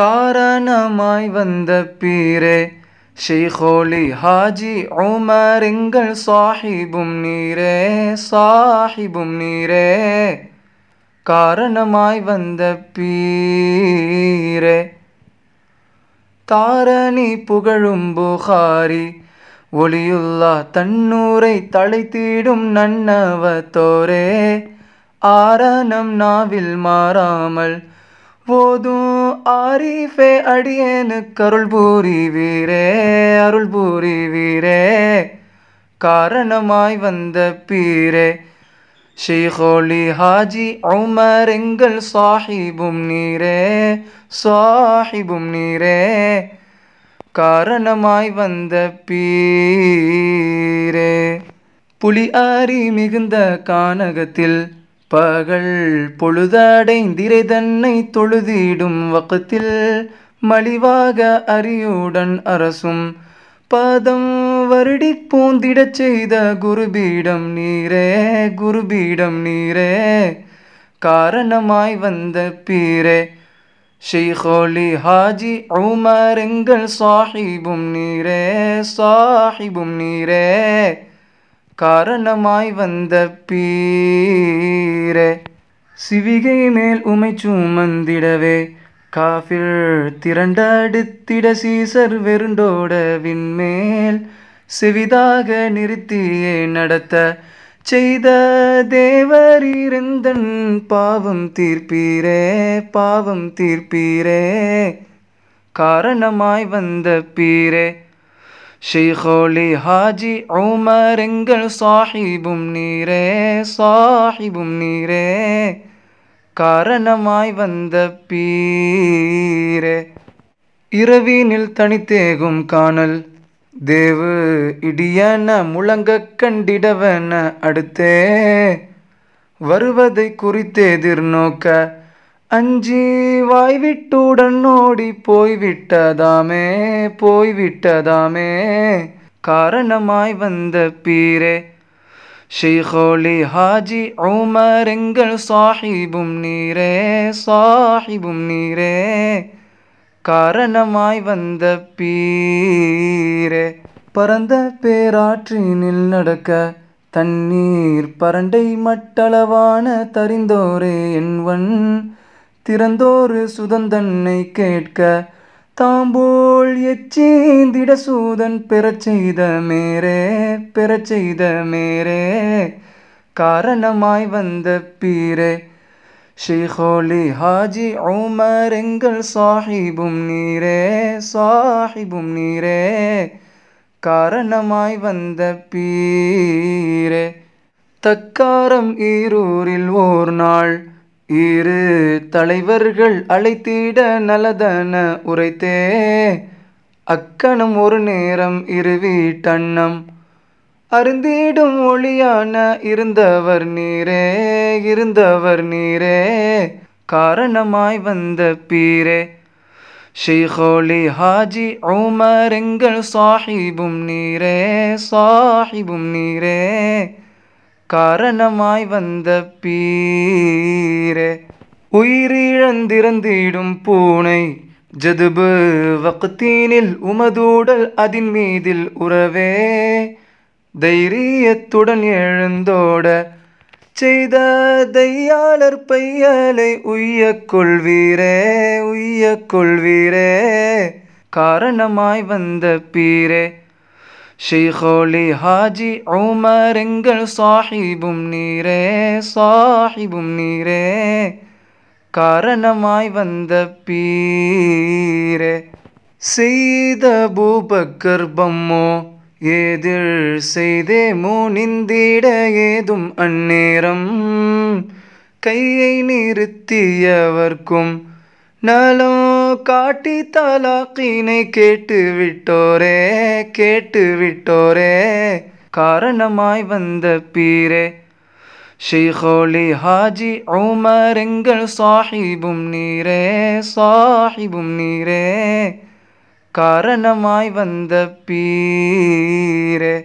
காரணமாய் வந்த பீரே ஷீஹோலி ஹாஜி உமர் எங்கள் சாஹிபும் நீரே சாஹிபும் நீரே காரணமாய் வந்த பீரே தாரணி புகழும் புகாரி ஒளியுல்லா தன்னூரை நன்னவ தோரே ஆரணம் நாவில் மாறாமல் போதும் ஆரிஃபே அடியேனு கருள் பூரி வீரே அருள் பூரி வீரே காரணமாய் வந்த பீரே ஷீஹோலி ஹாஜி உமர் எங்கள் சாஹிபும் நீரே சாஹிபும் நீரே காரணமாய் வந்த பீரே புலி ஆரி மிகுந்த கானகத்தில் பகல் பொழுதடைந்திரை தன்னை தொழுதிடும் வக்கத்தில் மலிவாக அரியுடன் அரசும் பாதம் வருடி பூந்திடச் செய்த குருபீடம் நீரே குருபீடம் நீரே காரணமாய் வந்த பீரே ஷெய்ஹோலி ஹாஜி உமர் எங்கள் சாஹிபும் நீரே சாஹிபும் நீரே காரணமாய் வந்த பீரே சிவிகை மேல் உமை சூமந்திடவே காஃபில் திரண்டடுத்திட சீசர் வெருண்டோட விண்மேல் செவிதாக நிறுத்தியே நடத்த செய்த தேவர் இருந்தன் பாவம் தீர்ப்பீரே பாவம் தீர்ப்பீரே காரணமாய் வந்த பீரே ഷെയ്ഖോളി ഹാജി ഉമരെങ്കൾ സാഹിബും നീരേ സാഹിബും നീരേ കാരണമായി വന്ന പീരേ ഇറവീനിൽ തണിത്തേകും കാണൽ ദേവ് ഇടിയന മുളങ്ക കണ്ടിടവന അടുത്തേ வருவதை குறித்தெதிர்நோக்க அஞ்சி வாய்விட்டுடன் ஓடி போய்விட்டதாமே போய்விட்டதாமே காரணமாய் வந்த பீரே ஷெய்ஹோலி ஹாஜி ஓமர் எங்கள் சாஹிபும் நீரே சாஹிபும் நீரே காரணமாய் வந்த பீரே பரந்த பேராற்றினில் நடக்க தண்ணீர் பரண்டை மட்டளவான தரிந்தோரே என்வன் திறந்தோரு சுதந்தன்னை கேட்க தாம்போல் எச்சேந்திட சூதன் பெறச் செய்த மேரே பெறச் செய்த மேரே காரணமாய் வந்த பீரே ஷேஹோலி ஹாஜி ஓமர் எங்கள் சாஹிபும் நீரே சாஹிபும் நீரே காரணமாய் வந்த பீரே தக்காரம் ஈரூரில் ஓர் நாள் இரு தலைவர்கள் அழைத்திட நலதன உரைத்தே அக்கணம் ஒரு நேரம் இரு வீட்டண்ணம் அருந்திடும் ஒளியான இருந்தவர் நீரே இருந்தவர் நீரே காரணமாய் வந்த பீரே ஷீஹோலி ஹாஜி உமர் எங்கள் சாஹிபும் நீரே சாஹிபும் நீரே காரணமாய் வந்த பீரே உயிரிழந்திறந்திடும் பூனை ஜதுபு வக்தீனில் உமதூடல் அதின் மீதில் உறவே தைரியத்துடன் எழுந்தோட செய்த தையாளர் பையலை உய்ய கொள்வீரே உய்ய கொள்வீரே காரணமாய் வந்த பீரே ഷെയ്ഖോളി ഹാജി ഉമരെങ്കൾ சாஹிபும் நீரே சாஹிபும் நீரே காரணமாய் வந்த பீரே செய்த பூபக்கர்பம்மோ ஏதில் செய்தே நிந்திட ஏதும் அந்நேரம் கையை நிறுத்தியவர்க்கும் நலம் காட்டி தலாக்கினை கேட்டு விட்டோரே கேட்டு விட்டோரே காரணமாய் வந்த பீரே ஷீஹோலி ஹாஜி ஓமர் எங்கள் சாஹிபும் நீரே சாஹிபும் நீரே காரணமாய் வந்த பீரே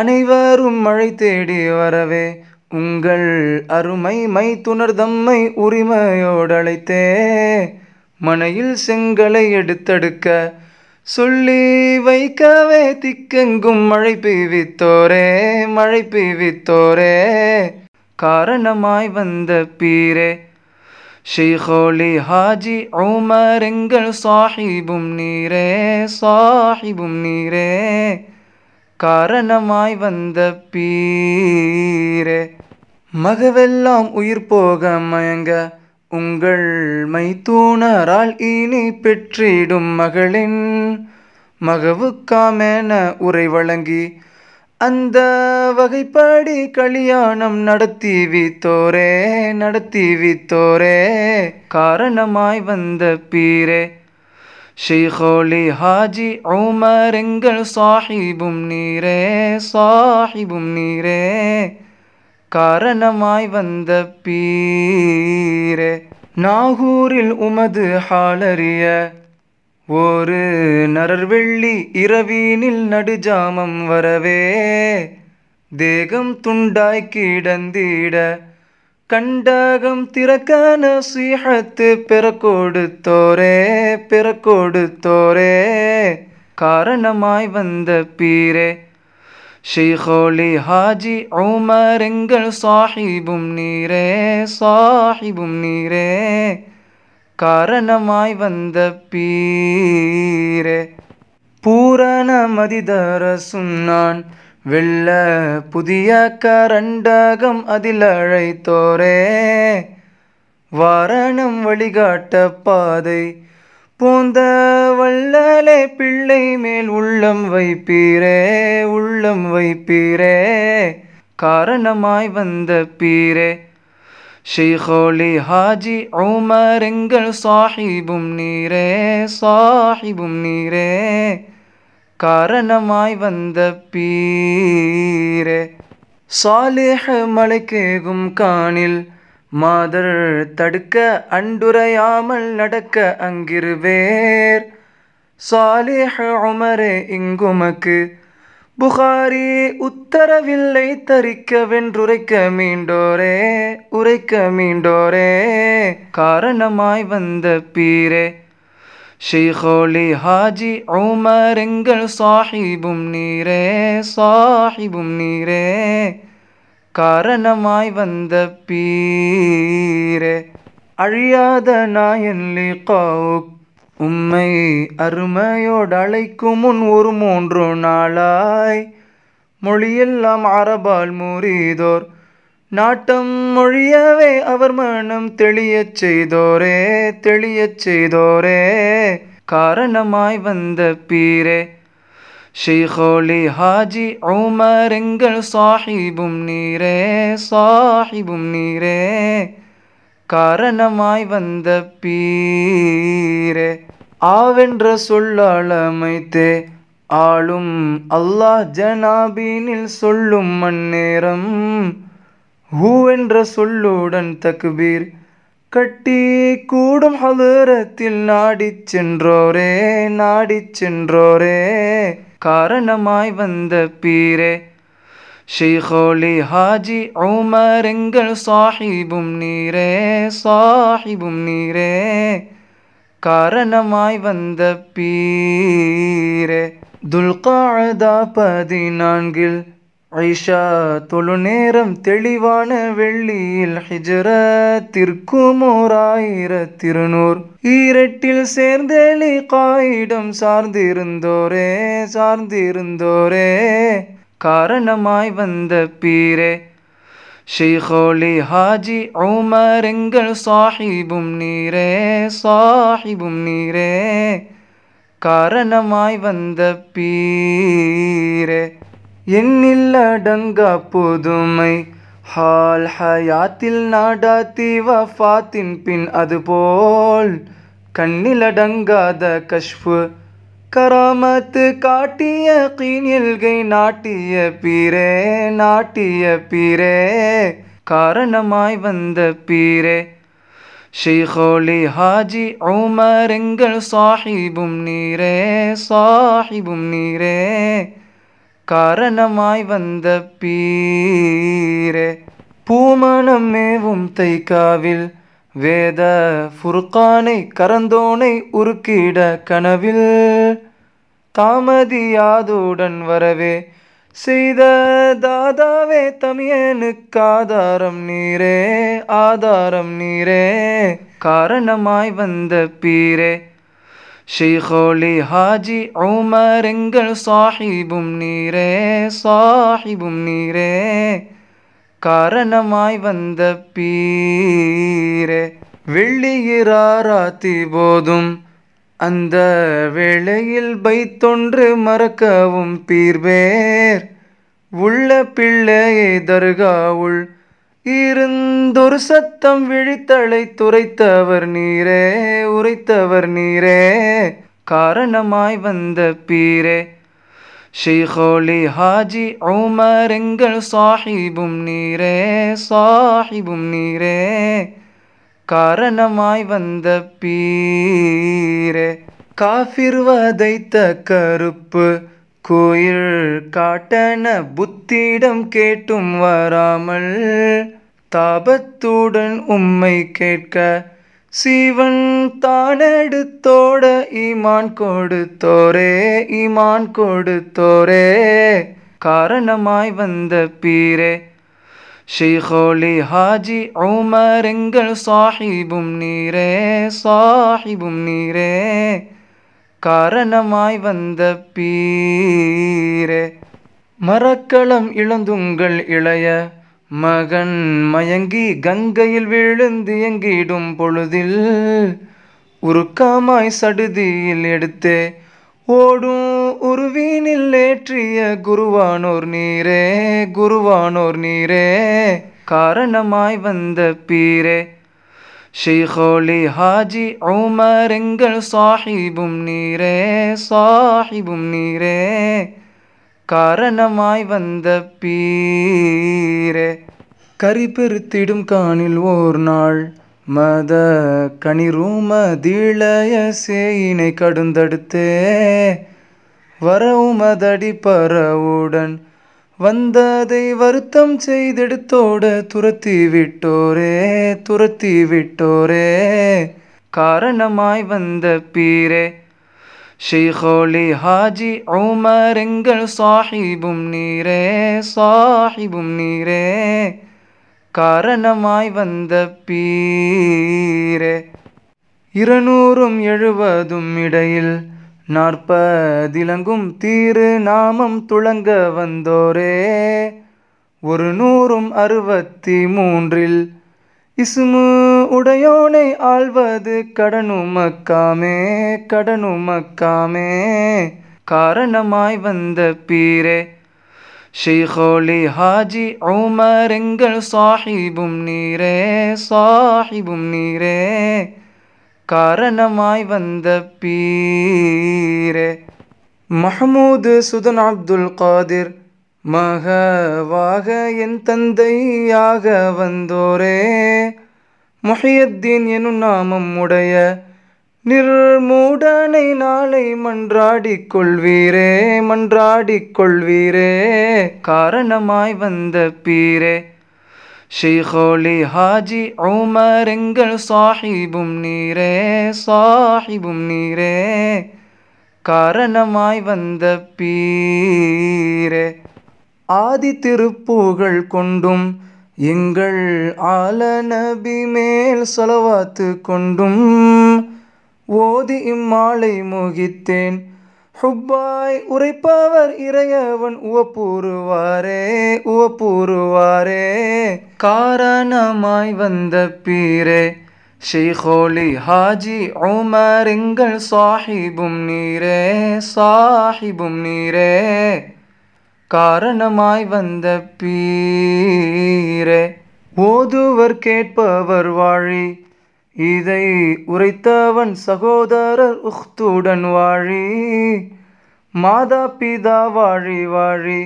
அனைவரும் மழை தேடி வரவே உங்கள் அருமை மைத்துனர் தம்மை உரிமையோடழைத்தே மனையில் செங்கலை எடுத்தடுக்க சொல்லி வைக்கவே திக்கெங்கும் மழை பிவித்தோரே மழை பிவித்தோரே காரணமாய் வந்த பீரே ஷீஹோலி ஹாஜி ஓமர் எங்கள் சாஹிபும் நீரே சாஹிபும் நீரே காரணமாய் வந்த பீரே மகவெல்லாம் உயிர் போக மயங்க உங்கள் மைத்தூணரால் இனி பெற்றிடும் மகளின் மகவுக்காமென உரை வழங்கி அந்த வகைப்படி கல்யாணம் நடத்தி வித்தோரே நடத்தி வித்தோரே காரணமாய் வந்த பீரே ஷெய்ஹோலி ஹாஜி ஓமர் எங்கள் சாஹிபும் நீரே சாஹிபும் நீரே காரணமாய் வந்த பீரே நாகூரில் உமது ஹாலறிய ஒரு நரர்வெள்ளி இரவீனில் நடுஜாமம் வரவே தேகம் துண்டாய் கிடந்திட கண்டகம் திறக்க நசீஹத்து பிறக்கொடுத்தோரே பிறக்கொடுத்தோரே காரணமாய் வந்த பீரே ഷെയ്ഖോളി ഹാജി ഉമരെങ്കൾ സാഹിബും നീരേ സാഹിബും നീരേ കാരണമായി വന്ന പീരേ പൂരണമതിതറസും നാൻ വെള്ള പുതിയ കരണ്ടകം അതിലഴൈത്തോരേ വാരണം വഴികാട്ട പാതൈ போந்த வள்ளலே பிள்ளை மேல் உள்ளம் வைப்பீரே உள்ளம் வைப்பீரே காரணமாய் வந்த பீரே ஷெய்ஹோலி ஹாஜி ஓமர் எங்கள் சாஹிபும் நீரே சாஹிபும் நீரே காரணமாய் வந்த பீரே சாலிஹ மலைக்கேகும் காணில் மாதர் தடுக்க அண்டுரையாமல் நடக்க அங்கிருவேர் சாலிஹ உமரே இங்குமக்கு புகாரி உத்தரவில்லை தரிக்க வென்றுரைக்க மீண்டோரே உரைக்க மீண்டோரே காரணமாய் வந்த பீரே ஷேஹோலி ஹாஜி உமர் எங்கள் சாஹிபும் நீரே சாஹிபும் நீரே காரணமாய் வந்த பீரே அழியாத நாயன் லிகாவுக் உம்மை அருமையோடு அழைக்கும் முன் ஒரு மூன்று நாளாய் மொழியெல்லாம் அறபால் மூறிதோர் நாட்டம் மொழியவே அவர் மனம் தெளியச் செய்தோரே தெளியச் செய்தோரே காரணமாய் வந்த பீரே ஷேகோலி ஹாஜி ഹാജി எங்கள் சாஹிபும் நீரே சாஹிபும் நீரே காரணமாய் வந்த பீரே ஆவென்ற சொல்லால் அமைத்தே ஆளும் அல்லாஹ் ஜனாபீனில் சொல்லும் மண்ணேரம் ஹூவென்ற சொல்லுடன் தக்பீர் கட்டி கூடும் ஹலூரத்தில் நாடிச் சென்றோரே நாடிச் சென்றோரே காரணமாய் வந்த பீரே ஷெய்ஹோலி ஹாஜி உமர் எங்கள் சாஹிபும் நீரே சாஹிபும் நீரே காரணமாய் வந்த பீரே துல்காதா பதினான்கில் ஐஷா தொழு நேரம் தெளிவான வெள்ளியில் ஹிஜர திருக்கும் ஓர் ஆயிர திருநூர் ஈரட்டில் சேர்ந்தெளி காயிடம் சார்ந்திருந்தோரே சார்ந்திருந்தோரே காரணமாய் வந்த பீரே ஷெய்ஹோலி ஹாஜி ஓமர் எங்கள் சாஹிபும் நீரே சாஹிபும் நீரே காரணமாய் வந்த பீரே என்னில் அடங்கா புதுமை ஹால் ஹயாத்தில் நாடாத்தி வஃபாத்தின் பின் அதுபோல் கண்ணில் அடங்காத கஷ்பு கராமத்து காட்டிய கீழ்கை நாட்டிய பீரே நாட்டிய பீரே காரணமாய் வந்த பீரே ஷெய்ஹோலி ஹாஜி உமர் எங்கள் சாஹிபும் நீரே சாஹிபும் நீரே காரணமாய் வந்த பீரே பூமணம் மேவும் தைக்காவில் வேத ஃபுர்கானை கரந்தோனை உருக்கிட கனவில் தாமதியாதுடன் வரவே செய்த தாதாவே தமியனுக்கு ஆதாரம் நீரே ஆதாரம் நீரே காரணமாய் வந்த பீரே ഷെയ്ഖോളി ഹാജി ഉമരെങ്കൾ സാഹിബും നീരേ സാഹിബും നീരേ കാരണമായി വന്ന പീരെ വെള്ളിയിറാറാത്തി போதும் அந்த வேளையில் பைத்தொன்று மறக்கவும் பீர்வேர் உள்ள பிள்ளையை தர்காவுள் இருந்தொரு சத்தம் விழித்தலை துரைத்தவர் நீரே உரைத்தவர் நீரே காரணமாய் வந்த பீரே ஷெய்ஹோலி ஹாஜி ஓமர் எங்கள் சாஹிபும் நீரே சாஹிபும் நீரே காரணமாய் வந்த பீரே காஃபிர் வதைத்த கருப்பு கோயில் காட்டன புத்திடம் கேட்டும் வராமல் தாபத்துடன் உம்மை கேட்க சிவன் தானெடுத்தோட ஈமான் கொடுத்தோரே ஈமான் கொடுத்தோரே காரணமாய் வந்த பீரே ஷீஹோலி ஹாஜி உமர் எங்கள் சாஹிபும் நீரே சாஹிபும் நீரே காரணமாய் வந்த பீரே மரக்களம் இழந்துங்கள் இளைய மகன் மயங்கி கங்கையில் விழுந்து எங்கிடும் பொழுதில் உருக்காமாய் சடுதியில் எடுத்தே ஓடும் உருவீனில் ஏற்றிய குருவானோர் நீரே குருவானோர் நீரே காரணமாய் வந்த பீரே ஷேகோலி ഷെയ്ഖോളി ഹാജി ഉമരെങ്കൾ സാഹിബും നീരേ സാഹിബും നീരേ കാരണമായി വന്ന പീരേ கரிபெருத்திடும் காணில் ஓர் நாள் மத கனி ரூம தீழய சேயினை கடுந்தடுத்தே வரவு மதடி பரவுடன் வந்ததை வருத்தம் செய்தெடுத்தோட துரத்தி விட்டோரே துரத்தி விட்டோரே காரணமாய் வந்த பீரே ஷேஹோலி ஹாஜி ஓமர் எங்கள் சாஹிபும் நீரே சாஹிபும் நீரே காரணமாய் வந்த பீரே இருநூறும் எழுபதும் இடையில் நாற்பதிலங்கும் தீரு நாமம் துளங்க வந்தோரே ஒரு நூறும் அறுபத்தி மூன்றில் இசுமு உடையோனை ஆழ்வது கடனுமக்காமே கடனுமக்காமே காரணமாய் வந்த பீரே ஷெய்ஹோலி ஹாஜி உமர் எங்கள் சாஹிபும் நீரே சாஹிபும் நீரே காரணமாய் வந்த பீரே மஹமூது சுதன் அப்துல் காதிர் மகவாக என் தந்தையாக வந்தோரே மொஹியத்தீன் எனும் நாமம் உடைய நிர்மூடனை நாளை மன்றாடிக் கொள்வீரே மன்றாடிக் கொள்வீரே காரணமாய் வந்த பீரே ஷேகோலி ஹாஜி ஓமர் சாஹிபும் நீரே சாஹிபும் நீரே காரணமாய் வந்த பீரே ஆதி திருப்பூகள் கொண்டும் எங்கள் ஆல நபி மேல் சொலவாத்து கொண்டும் ஓதி இம்மாலை மோகித்தேன் ஹுப்பாய் உரைப்பவர் இறையவன் உவப்பூறுவாரே உவப்பூறுவாரே காரணமாய் வந்த பீரே ஷெய்ஹோலி ஹாஜி ஓமர் எங்கள் சாஹிபும் நீரே சாஹிபும் நீரே காரணமாய் வந்த பீரே ஓதுவர் கேட்பவர் வாழி இதை உரைத்தவன் சகோதரர் உஹ்துடன் வாழி மாதா பிதா வாழி வாழி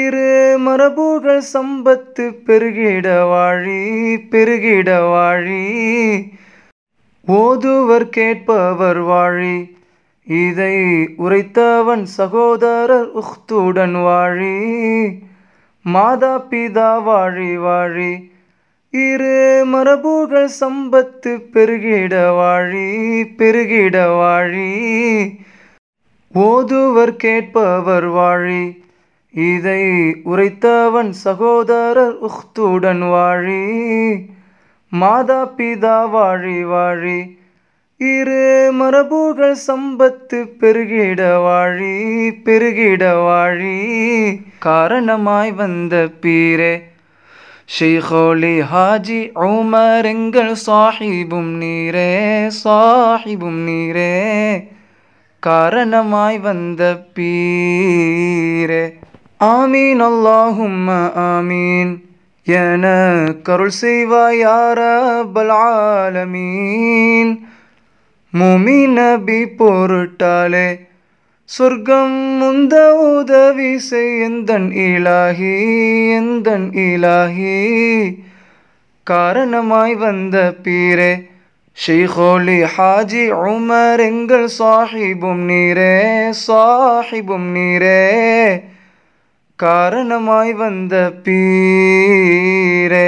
இரு மரபுகள் சம்பத்து பெருகிட வாழி பெருகிட வாழி ஓதுவர் கேட்பவர் வாழி இதை உரைத்தவன் சகோதரர் உஹ்துடன் வாழி மாதா பிதா வாழி வாழி இரு மரபுகள் சம்பத்து பெருகிட வாழி பெருகிட வாழி ஓதுவர் கேட்பவர் வாழி இதை உரைத்தவன் சகோதரர் உஹ்துடன் வாழி மாதா பிதா வாழி வாழி இரு மரபுகள் சம்பத்து பெருகிட வாழி பெருகிட வாழி காரணமாய் வந்த பீரே ஹாஜி ഹാജി எங்கள் സാഹിബും நீரே സാഹിബും நீரே കാരണമായി வந்த பீரே ஆமீன் அல்லாஹும் ஆமீன் என கருள் செய்வாய் யார பலாலமீன் முமி நபி பொருட்டாலே சொர்க்கம் முந்த உதவி செய்யந்தன் இலாகி எந்தன் இலாகி காரணமாய் வந்த பீரே ஷெய்ஹோலி ஹாஜி உமர் எங்கள் சாஹிபும் நீரே சாஹிபும் நீரே காரணமாய் வந்த பீரே